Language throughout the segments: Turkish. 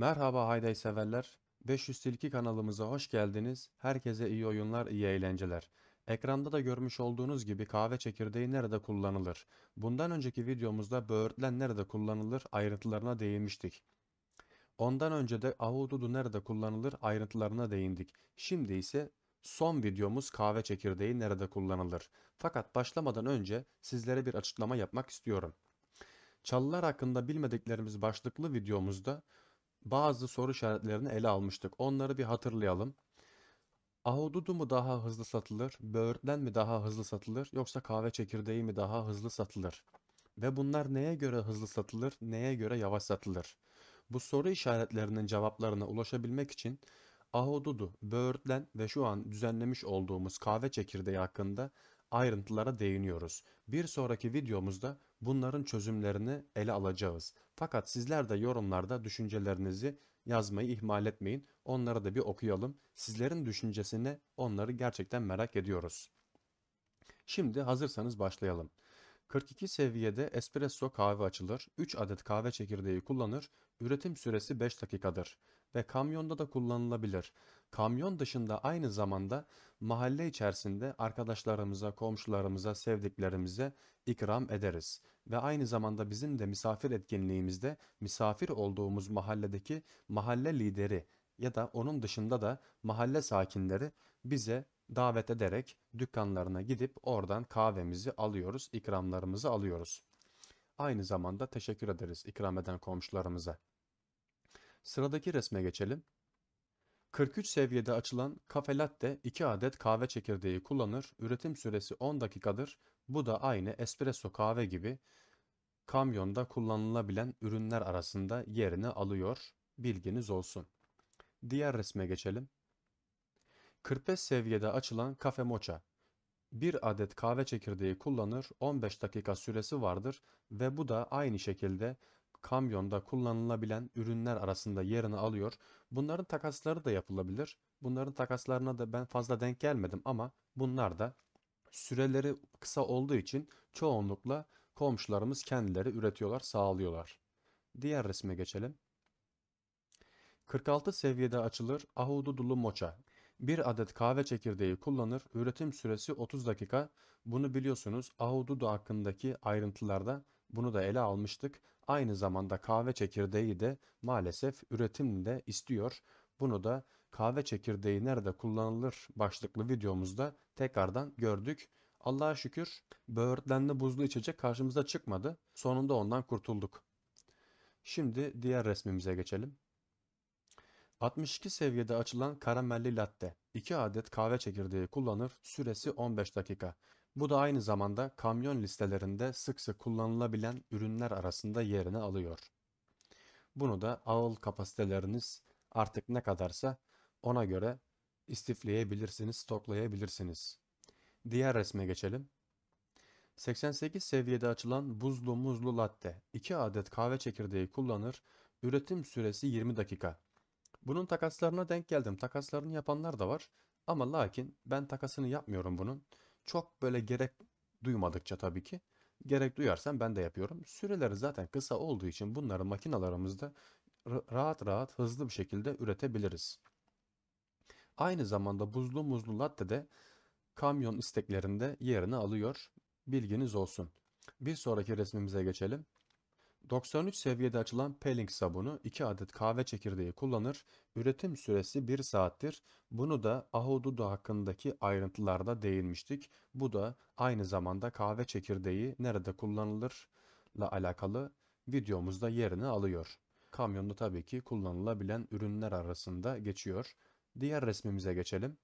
Merhaba Hayday severler. 502 kanalımıza hoş geldiniz. Herkese iyi oyunlar, iyi eğlenceler. Ekranda da görmüş olduğunuz gibi kahve çekirdeği nerede kullanılır? Bundan önceki videomuzda böğürtlen nerede kullanılır ayrıntılarına değinmiştik. Ondan önce de ahududu nerede kullanılır ayrıntılarına değindik. Şimdi ise son videomuz kahve çekirdeği nerede kullanılır. Fakat başlamadan önce sizlere bir açıklama yapmak istiyorum. Çalılar hakkında bilmediklerimiz başlıklı videomuzda bazı soru işaretlerini ele almıştık. Onları bir hatırlayalım. Ahududu mu daha hızlı satılır, böğürtlen mi daha hızlı satılır, yoksa kahve çekirdeği mi daha hızlı satılır? Ve bunlar neye göre hızlı satılır, neye göre yavaş satılır? Bu soru işaretlerinin cevaplarına ulaşabilmek için ahududu, böğürtlen ve şu an düzenlemiş olduğumuz kahve çekirdeği hakkında ayrıntılara değiniyoruz. Bir sonraki videomuzda bunların çözümlerini ele alacağız. Fakat sizler de yorumlarda düşüncelerinizi yazmayı ihmal etmeyin. Onları da bir okuyalım. Sizlerin düşüncesini onları gerçekten merak ediyoruz. Şimdi hazırsanız başlayalım. 42 seviyede espresso kahve açılır, 3 adet kahve çekirdeği kullanır, üretim süresi 5 dakikadır ve kamyonda da kullanılabilir. Kamyon dışında aynı zamanda mahalle içerisinde arkadaşlarımıza, komşularımıza, sevdiklerimize ikram ederiz. Ve aynı zamanda bizim de misafir etkinliğimizde misafir olduğumuz mahalledeki mahalle lideri ya da onun dışında da mahalle sakinleri bize davet ederek dükkanlarına gidip oradan kahvemizi alıyoruz, ikramlarımızı alıyoruz. Aynı zamanda teşekkür ederiz ikram eden komşularımıza. Sıradaki resme geçelim. 43 seviyede açılan kafe latte 2 adet kahve çekirdeği kullanır. Üretim süresi 10 dakikadır. Bu da aynı espresso kahve gibi kamyonda kullanılabilen ürünler arasında yerini alıyor. Bilginiz olsun. Diğer resme geçelim. 45 seviyede açılan kafe mocha. 1 adet kahve çekirdeği kullanır, 15 dakika süresi vardır ve bu da aynı şekilde kamyonda kullanılabilen ürünler arasında yerini alıyor. Bunların takasları da yapılabilir. Bunların takaslarına da ben fazla denk gelmedim ama bunlar da süreleri kısa olduğu için çoğunlukla komşularımız kendileri üretiyorlar, sağlıyorlar. Diğer resme geçelim. 46 seviyede açılır ahududulu moça. Bir adet kahve çekirdeği kullanır. Üretim süresi 30 dakika. Bunu biliyorsunuz ahududu hakkındaki ayrıntılarda bunu da ele almıştık. Aynı zamanda kahve çekirdeği de maalesef üretimde istiyor. Bunu da kahve çekirdeği nerede kullanılır başlıklı videomuzda tekrardan gördük. Allah'a şükür böğürtlenli buzlu içecek karşımıza çıkmadı. Sonunda ondan kurtulduk. Şimdi diğer resmimize geçelim. 62 seviyede açılan karamelli latte 2 adet kahve çekirdeği kullanır süresi 15 dakika. Bu da aynı zamanda kamyon listelerinde sık sık kullanılabilen ürünler arasında yerini alıyor. Bunu da ağıl kapasiteleriniz artık ne kadarsa ona göre istifleyebilirsiniz, stoklayabilirsiniz. Diğer resme geçelim. 88 seviyede açılan buzlu muzlu latte 2 adet kahve çekirdeği kullanır, üretim süresi 20 dakika. Bunun takaslarına denk geldim. Takaslarını yapanlar da var. Ama lakin ben takasını yapmıyorum bunun. Çok böyle gerek duymadıkça tabii ki. Gerek duyarsam ben de yapıyorum. Süreleri zaten kısa olduğu için bunları makinalarımızda rahat rahat hızlı bir şekilde üretebiliriz. Aynı zamanda buzlu muzlu latte de kamyon isteklerinde yerini alıyor. Bilginiz olsun. Bir sonraki resmimize geçelim. 93 seviyede açılan peeling sabunu 2 adet kahve çekirdeği kullanır. Üretim süresi 1 saattir. Bunu da ahududu hakkındaki ayrıntılarda değinmiştik. Bu da aynı zamanda kahve çekirdeği nerede kullanılır ile alakalı videomuzda yerini alıyor. Kamyonda tabii ki kullanılabilen ürünler arasında geçiyor. Diğer resmimize geçelim.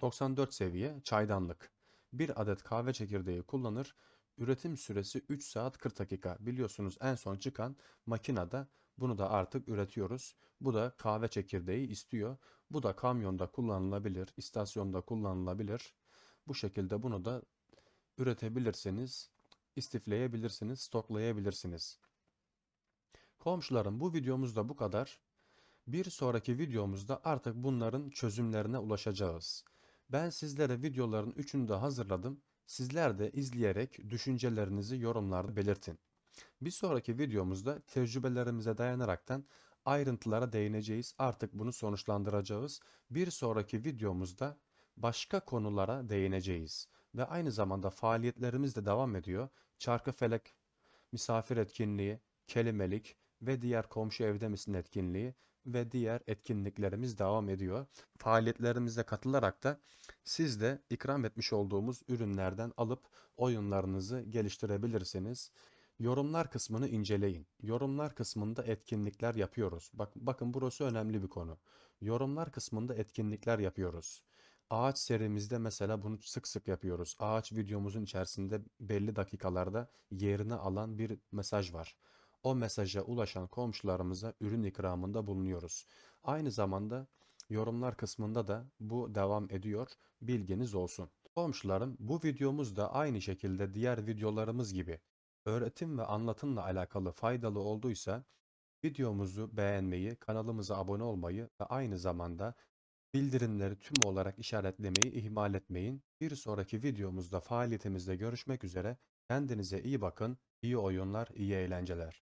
94 seviye çaydanlık. 1 adet kahve çekirdeği kullanır. Üretim süresi 3 saat 40 dakika. Biliyorsunuz en son çıkan makinede bunu da artık üretiyoruz. Bu da kahve çekirdeği istiyor. Bu da kamyonda kullanılabilir, istasyonda kullanılabilir. Bu şekilde bunu da üretebilirsiniz, istifleyebilirsiniz, stoklayabilirsiniz. Komşularım bu videomuzda bu kadar. Bir sonraki videomuzda artık bunların çözümlerine ulaşacağız. Ben sizlere videoların üçünü de hazırladım. Sizler de izleyerek düşüncelerinizi yorumlarda belirtin. Bir sonraki videomuzda tecrübelerimize dayanaraktan ayrıntılara değineceğiz. Artık bunu sonuçlandıracağız. Bir sonraki videomuzda başka konulara değineceğiz. Ve aynı zamanda faaliyetlerimiz de devam ediyor. Çarkıfelek, misafir etkinliği, kelimelik, ve diğer komşu evde misin etkinliği ve diğer etkinliklerimiz devam ediyor. Faaliyetlerimize katılarak da siz de ikram etmiş olduğumuz ürünlerden alıp oyunlarınızı geliştirebilirsiniz. Yorumlar kısmını inceleyin. Yorumlar kısmında etkinlikler yapıyoruz. Bak, bakın burası önemli bir konu. Yorumlar kısmında etkinlikler yapıyoruz. Ağaç serimizde mesela bunu sık sık yapıyoruz. Ağaç videomuzun içerisinde belli dakikalarda yerini alan bir mesaj var o mesaja ulaşan komşularımıza ürün ikramında bulunuyoruz. Aynı zamanda yorumlar kısmında da bu devam ediyor. Bilginiz olsun. Komşularım bu videomuz da aynı şekilde diğer videolarımız gibi öğretim ve anlatımla alakalı faydalı olduysa videomuzu beğenmeyi, kanalımıza abone olmayı ve aynı zamanda bildirimleri tüm olarak işaretlemeyi ihmal etmeyin. Bir sonraki videomuzda faaliyetimizde görüşmek üzere. Kendinize iyi bakın, iyi oyunlar, iyi eğlenceler.